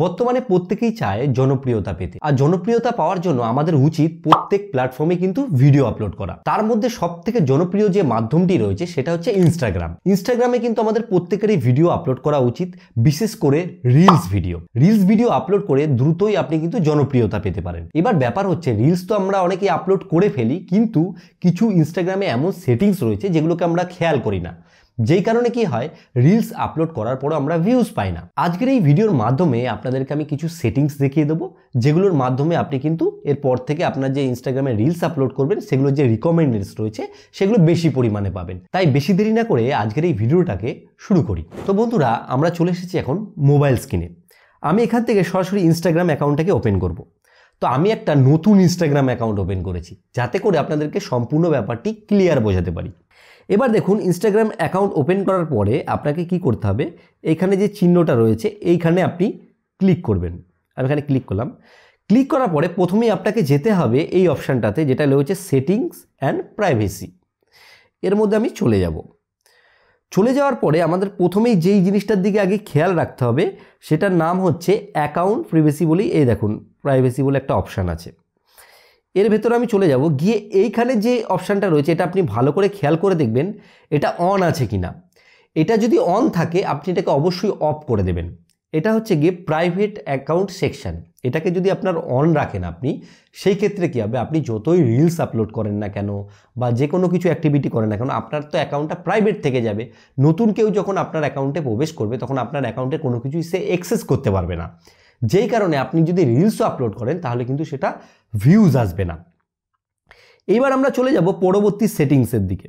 বর্তমানে প্রত্যেকেই চায় জনপ্রিয়তা পেতে আর জনপ্রিয়তা পাওয়ার জন্য আমাদের উচিত প্রত্যেক প্ল্যাটফর্মে কিন্তু ভিডিও আপলোড করা তার মধ্যে সব থেকে জনপ্রিয় যে মাধ্যমটি রয়েছে সেটা হচ্ছে ইনস্টাগ্রাম ইনস্টাগ্রামে কিন্তু আমাদের প্রত্যেকেরই ভিডিও আপলোড করা উচিত বিশেষ করে reels video reels video upload করে দ্রুতই আপনি কিন্তু জনপ্রিয়তা পেতে পারেন এবার ব্যাপার হচ্ছে রিলস তো আমরা অনেকেই আপলোড করে ফেলি কিন্তু কিছু ইনস্টাগ্রামে এমন সেটিংস রয়েছে যেগুলোকে আমরা খেয়াল করি না যেই কারণে কি হয় রিলস আপলোড করার পরও আমরা ভিউজ পাই না আজকের এই ভিডিওর মাধ্যমে আপনাদেরকে আমি কিছু সেটিংস দেখিয়ে দেবো যেগুলোর মাধ্যমে আপনি কিন্তু এরপর থেকে আপনার যে ইনস্টাগ্রামে রিলস আপলোড করবেন সেগুলোর যে রিকমেন্ডেন্স রয়েছে সেগুলো বেশি পরিমাণে পাবেন তাই বেশি দেরি না করে আজকের এই ভিডিওটাকে শুরু করি তো বন্ধুরা আমরা চলে এসেছি এখন মোবাইল স্ক্রিনে আমি এখান থেকে সরাসরি ইনস্টাগ্রাম অ্যাকাউন্টটাকে ওপেন করব তো আমি একটা নতুন ইনস্টাগ্রাম অ্যাকাউন্ট ওপেন করেছি যাতে করে আপনাদেরকে সম্পূর্ণ ব্যাপারটি ক্লিয়ার বোঝাতে পারি এবার দেখুন ইনস্টাগ্রাম অ্যাকাউন্ট ওপেন করার পরে আপনাকে কি করতে হবে এইখানে যে চিহ্নটা রয়েছে এইখানে আপনি ক্লিক করবেন আমি এখানে ক্লিক করলাম ক্লিক করার পরে প্রথমেই আপনাকে যেতে হবে এই অপশানটাতে যেটা রয়েছে সেটিংস অ্যান্ড প্রাইভেসি এর মধ্যে আমি চলে যাব চলে যাওয়ার পরে আমাদের প্রথমেই যেই জিনিসটার দিকে আগে খেয়াল রাখতে হবে সেটার নাম হচ্ছে অ্যাকাউন্ট প্রিভেসি বলেই এই দেখুন প্রাইভেসি বলে একটা অপশান আছে এর ভেতরে আমি চলে যাব গিয়ে এইখানে যে অপশানটা রয়েছে এটা আপনি ভালো করে খেয়াল করে দেখবেন এটা অন আছে কি না এটা যদি অন থাকে আপনি এটাকে অবশ্যই অফ করে দেবেন এটা হচ্ছে গিয়ে প্রাইভেট অ্যাকাউন্ট সেকশান এটাকে যদি আপনার অন রাখেন আপনি সেই ক্ষেত্রে কী হবে আপনি যতই রিলস আপলোড করেন না কেন বা যে কোনো কিছু অ্যাক্টিভিটি করেন না কেন আপনার তো অ্যাকাউন্টটা প্রাইভেট থেকে যাবে নতুন কেউ যখন আপনার অ্যাকাউন্টে প্রবেশ করবে তখন আপনার অ্যাকাউন্টে কোনো কিছুই সে অ্যাক্সেস করতে পারবে না যেই কারণে আপনি যদি রিলসও আপলোড করেন তাহলে কিন্তু সেটা ভিউজ আসবে না এইবার আমরা চলে যাব পরবর্তী সেটিংসের দিকে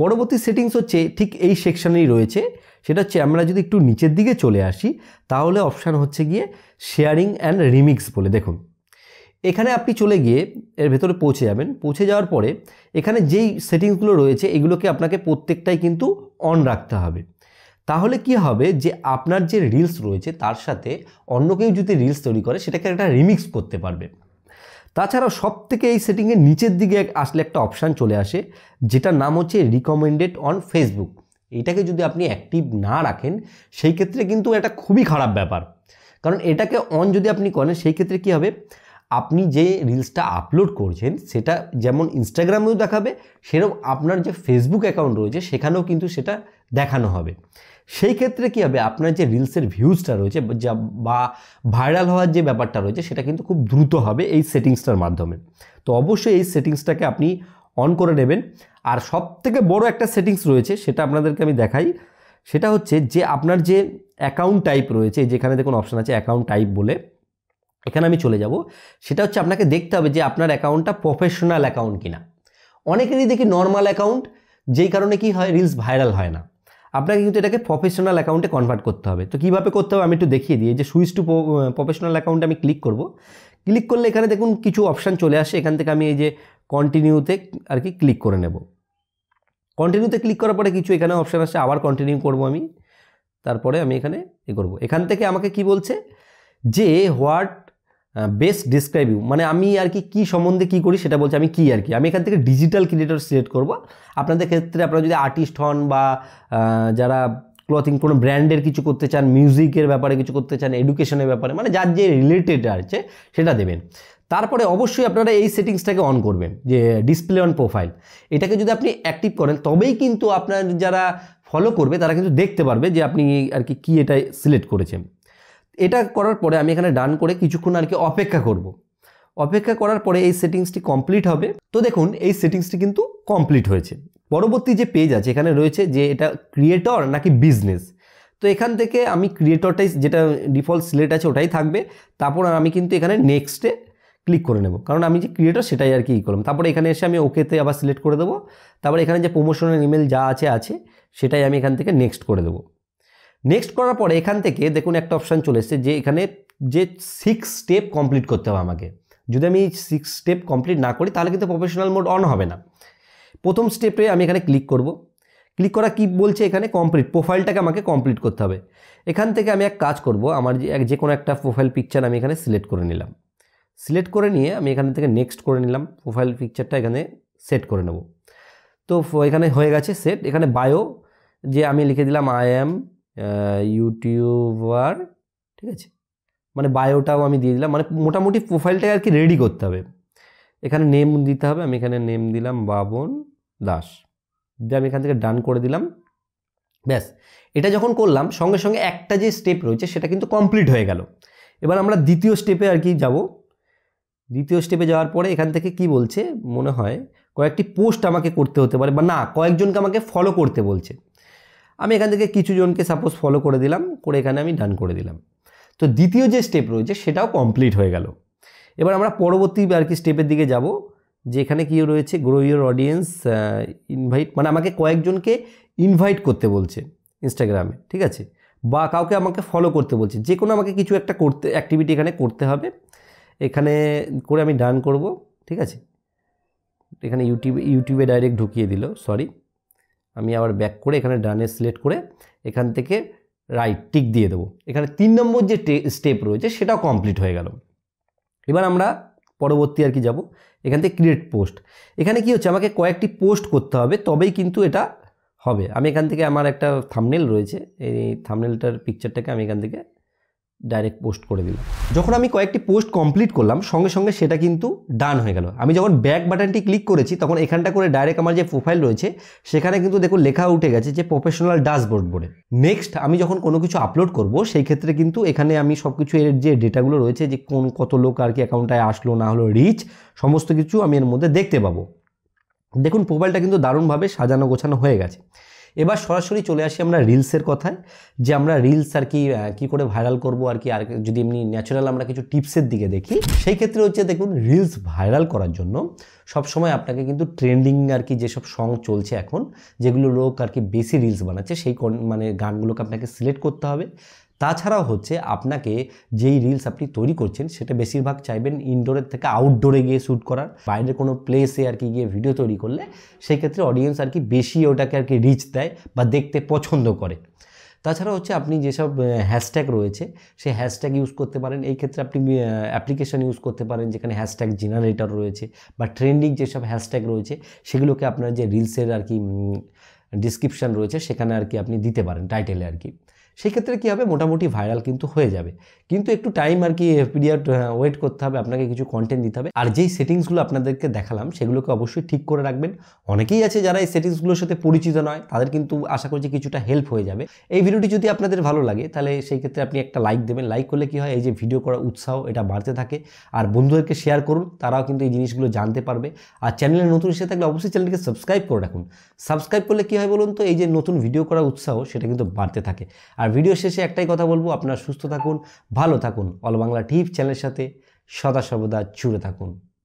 পরবর্তী সেটিংস হচ্ছে ঠিক এই সেকশানেই রয়েছে সেটা হচ্ছে আমরা যদি একটু নিচের দিকে চলে আসি তাহলে অপশান হচ্ছে গিয়ে শেয়ারিং অ্যান্ড রিমিক্স বলে দেখুন এখানে আপনি চলে গিয়ে এর ভেতরে পৌঁছে যাবেন পৌঁছে যাওয়ার পরে এখানে যেই সেটিংসগুলো রয়েছে এগুলোকে আপনাকে প্রত্যেকটাই কিন্তু অন রাখতে হবে তাহলে কি হবে যে আপনার যে রিলস রয়েছে তার সাথে অন্য কেউ যদি রিলস তৈরি করে সেটাকে একটা রিমিক্স করতে পারবে তাছাড়াও সব থেকে এই সেটিংয়ের নিচের দিকে আসলে একটা অপশান চলে আসে যেটার নাম হচ্ছে রিকমেন্ডেড অন ফেসবুক এটাকে যদি আপনি অ্যাক্টিভ না রাখেন সেই ক্ষেত্রে কিন্তু এটা খুবই খারাপ ব্যাপার কারণ এটাকে অন যদি আপনি করেন সেই ক্ষেত্রে কী হবে আপনি যে রিলসটা আপলোড করছেন সেটা যেমন ইনস্টাগ্রামেও দেখাবে সেরকম আপনার যে ফেসবুক অ্যাকাউন্ট রয়েছে সেখানেও কিন্তু সেটা দেখানো হবে সেই ক্ষেত্রে কী হবে আপনার যে রিলসের ভিউজটা রয়েছে যা বা ভাইরাল হওয়ার যে ব্যাপারটা রয়েছে সেটা কিন্তু খুব দ্রুত হবে এই সেটিংসটার মাধ্যমে তো অবশ্যই এই সেটিংসটাকে আপনি অন করে নেবেন আর সব থেকে বড় একটা সেটিংস রয়েছে সেটা আপনাদেরকে আমি দেখাই সেটা হচ্ছে যে আপনার যে অ্যাকাউন্ট টাইপ রয়েছে যেখানে দেখুন অপশান আছে অ্যাকাউন্ট টাইপ বলে এখানে আমি চলে যাব সেটা হচ্ছে আপনাকে দেখতে হবে যে আপনার অ্যাকাউন্টটা প্রফেশনাল অ্যাকাউন্ট কিনা অনেকেরই দেখি নর্মাল অ্যাকাউন্ট যেই কারণে কি হয় রিলস ভাইরাল হয় না আপনাকে কিন্তু এটাকে প্রফেশনাল অ্যাকাউন্টে কনভার্ট করতে হবে তো কীভাবে করতে হবে আমি একটু দেখিয়ে দিই যে সুইচ টু প্রফেশনাল অ্যাকাউন্টে আমি ক্লিক করব ক্লিক করলে এখানে দেখুন কিছু অপশান চলে আসে এখান থেকে আমি এই যে কন্টিনিউতে আর কি ক্লিক করে নেব কন্টিনিউতে ক্লিক করার পরে কিছু এখানে অপশান আসে আবার কন্টিনিউ করব আমি তারপরে আমি এখানে এ করব এখান থেকে আমাকে কি বলছে যে হোয়াট বেস্ট ডিসক্রাইব ইউ মানে আমি আর কি কী সম্বন্ধে কী করি সেটা বলছি আমি কী আর কি আমি এখান থেকে ডিজিটাল ক্রিয়েটর সিলেক্ট করব আপনাদের ক্ষেত্রে আপনারা যদি আর্টিস্ট হন বা যারা ক্লথিং কোনো ব্র্যান্ডের কিছু করতে চান মিউজিকের ব্যাপারে কিছু করতে চান এডুকেশনের ব্যাপারে মানে যার যে রিলেটেড আছে সেটা দেবেন তারপরে অবশ্যই আপনারা এই সেটিংসটাকে অন করবেন যে ডিসপ্লে অন প্রোফাইল এটাকে যদি আপনি অ্যাক্টিভ করেন তবেই কিন্তু আপনার যারা ফলো করবে তারা কিন্তু দেখতে পারবে যে আপনি আর কি কী এটা সিলেক্ট করেছেন এটা করার পরে আমি এখানে ডান করে কিছুক্ষণ আর কি অপেক্ষা করব। অপেক্ষা করার পরে এই সেটিংসটি কমপ্লিট হবে তো দেখুন এই সেটিংসটি কিন্তু কমপ্লিট হয়েছে পরবর্তী যে পেজ আছে এখানে রয়েছে যে এটা ক্রিয়েটর নাকি বিজনেস তো এখান থেকে আমি ক্রিয়েটরটাই যেটা ডিফল্ট সিলেট আছে ওটাই থাকবে তারপর আমি কিন্তু এখানে নেক্সটে ক্লিক করে নেব কারণ আমি যে ক্রিয়েটর সেটাই আর কি করলাম তারপরে এখানে এসে আমি ওকেতে আবার সিলেক্ট করে দেবো তারপর এখানে যে প্রমোশনের ইমেল যা আছে আছে সেটাই আমি এখান থেকে নেক্সট করে দেবো নেক্সট করার পরে এখান থেকে দেখুন একটা অপশান চলে এসছে যে এখানে যে সিক্স স্টেপ কমপ্লিট করতে হবে আমাকে যদি আমি সিক্স স্টেপ কমপ্লিট না করি তাহলে কিন্তু প্রফেশনাল মোড অন হবে না প্রথম স্টেপে আমি এখানে ক্লিক করব ক্লিক করা কি বলছে এখানে কমপ্লিট প্রোফাইলটাকে আমাকে কমপ্লিট করতে হবে এখান থেকে আমি এক কাজ করব আমার যে কোনো একটা প্রোফাইল পিকচার আমি এখানে সিলেক্ট করে নিলাম সিলেক্ট করে নিয়ে আমি এখান থেকে নেক্সট করে নিলাম প্রোফাইল পিকচারটা এখানে সেট করে নেব তো এখানে হয়ে গেছে সেট এখানে বায়ো যে আমি লিখে দিলাম আই অ্যাম ইউটিউবার ঠিক আছে মানে বায়োটাও আমি দিয়ে দিলাম মানে মোটামুটি প্রোফাইলটাকে আর কি রেডি করতে হবে এখানে নেম দিতে হবে আমি এখানে নেম দিলাম বাবন দাস দিয়ে আমি এখান থেকে ডান করে দিলাম ব্যাস এটা যখন করলাম সঙ্গে সঙ্গে একটা যে স্টেপ রয়েছে সেটা কিন্তু কমপ্লিট হয়ে গেল এবার আমরা দ্বিতীয় স্টেপে আর কি যাব দ্বিতীয় স্টেপে যাওয়ার পরে এখান থেকে কি বলছে মনে হয় কয়েকটি পোস্ট আমাকে করতে হতে পারে বা না কয়েকজনকে আমাকে ফলো করতে বলছে আমি এখান থেকে কিছু জনকে সাপোজ ফলো করে দিলাম করে এখানে আমি ডান করে দিলাম তো দ্বিতীয় যে স্টেপ রয়েছে সেটাও কমপ্লিট হয়ে গেল এবার আমরা পরবর্তী আর কি স্টেপের দিকে যাব যে এখানে কী রয়েছে গ্রো ইউর অডিয়েন্স ইনভাইট মানে আমাকে কয়েকজনকে ইনভাইট করতে বলছে ইনস্টাগ্রামে ঠিক আছে বা কাউকে আমাকে ফলো করতে বলছে যে কোনো আমাকে কিছু একটা করতে অ্যাক্টিভিটি এখানে করতে হবে এখানে করে আমি ডান করব ঠিক আছে এখানে ইউটিউবে ইউটিউবে ডাইরেক্ট ঢুকিয়ে দিল সরি আমি আবার ব্যাক করে এখানে ডানে সিলেক্ট করে এখান থেকে রাইট টিক দিয়ে দেবো এখানে তিন নম্বর যে স্টেপ রয়েছে সেটাও কমপ্লিট হয়ে গেল এবার আমরা পরবর্তী আর কি যাব এখান থেকে ক্রিয়েট পোস্ট এখানে কি হচ্ছে আমাকে কয়েকটি পোস্ট করতে হবে তবেই কিন্তু এটা হবে আমি এখান থেকে আমার একটা থামনেল রয়েছে এই থামনেলটার পিকচারটাকে আমি এখান থেকে ডাইরেক্ট পোস্ট করে দিলাম যখন আমি কয়েকটি পোস্ট কমপ্লিট করলাম সঙ্গে সঙ্গে সেটা কিন্তু ডান হয়ে গেল আমি যখন ব্যাক বাটনটি ক্লিক করেছি তখন এখানটা করে ডাইরেক্ট আমার যে প্রোফাইল রয়েছে সেখানে কিন্তু দেখুন লেখা উঠে গেছে যে প্রফেশনাল ড্যাশবোর্ড বলে নেক্সট আমি যখন কোনো কিছু আপলোড করব সেই ক্ষেত্রে কিন্তু এখানে আমি সব কিছু এর যে ডেটাগুলো রয়েছে যে কোন কত লোক আর কি অ্যাকাউন্টটায় আসলো না হলো রিচ সমস্ত কিছু আমি এর মধ্যে দেখতে পাবো দেখুন প্রোফাইলটা কিন্তু দারুণভাবে সাজানো গোছানো হয়ে গেছে এবার সরাসরি চলে আসি আমরা রিলসের কথায় যে আমরা রিলস আর কি কী করে ভাইরাল করব আর কি আর যদি এমনি ন্যাচারাল আমরা কিছু টিপসের দিকে দেখি সেই ক্ষেত্রে হচ্ছে দেখুন রিলস ভাইরাল করার জন্য সবসময় আপনাকে কিন্তু ট্রেন্ডিং আর কি যেসব সং চলছে এখন যেগুলো লোক আর কি বেশি রিলস বানাচ্ছে সেই মানে গানগুলোকে আপনাকে সিলেক্ট করতে হবে তাছাড়াও হচ্ছে আপনাকে যেই রিলস আপনি তৈরি করছেন সেটা বেশিরভাগ চাইবেন ইনডোরের থেকে আউটডোরে গিয়ে শ্যুট করার বাইরের কোনো প্লেসে আর কি গিয়ে ভিডিও তৈরি করলে সেক্ষেত্রে অডিয়েন্স আর কি বেশি ওটাকে আর কি রিচ দেয় বা দেখতে পছন্দ করে তাছাড়া হচ্ছে আপনি যেসব হ্যাশট্যাগ রয়েছে সেই হ্যাশট্যাগ ইউজ করতে পারেন এই ক্ষেত্রে আপনি অ্যাপ্লিকেশন ইউজ করতে পারেন যেখানে হ্যাশট্যাগ জেনারেটর রয়েছে বা ট্রেন্ডিং যেসব হ্যাশট্যাগ রয়েছে সেগুলোকে আপনার যে রিলসের আর কি ডিসক্রিপশান রয়েছে সেখানে আর কি আপনি দিতে পারেন টাইটেলে আর কি সেক্ষেত্রে কী হবে মোটামুটি ভাইরাল কিন্তু হয়ে যাবে কিন্তু একটু টাইম আর কি পিরিয়ড ওয়েট করতে হবে আপনাকে কিছু কন্টেন্ট দিতে হবে আর যেই সেটিংসগুলো আপনাদেরকে দেখালাম সেগুলোকে অবশ্যই ঠিক করে রাখবেন অনেকেই আছে যারা এই সেটিংসগুলোর সাথে পরিচিত নয় তাদের কিন্তু আশা করছি কিছুটা হেল্প হয়ে যাবে এই ভিডিওটি যদি আপনাদের ভালো লাগে তাহলে সেই ক্ষেত্রে আপনি একটা লাইক দেবেন লাইক করলে কী হয় এই যে ভিডিও করার উৎসাহ এটা বাড়তে থাকে আর বন্ধুদেরকে শেয়ার করুন তারাও কিন্তু এই জিনিসগুলো জানতে পারবে আর চ্যানেলে নতুন এসে থাকলে অবশ্যই চ্যানেলকে সাবস্ক্রাইব করে রাখুন সাবস্ক্রাইব করলে কী হয় বলুন তো এই যে নতুন ভিডিও করার উৎসাহ সেটা কিন্তু বাড়তে থাকে আর আর ভিডিও শেষে একটাই কথা বলবো আপনারা সুস্থ থাকুন ভালো থাকুন অল বাংলা টিপ চ্যানেলের সাথে সদা সর্বদা চুড়ে থাকুন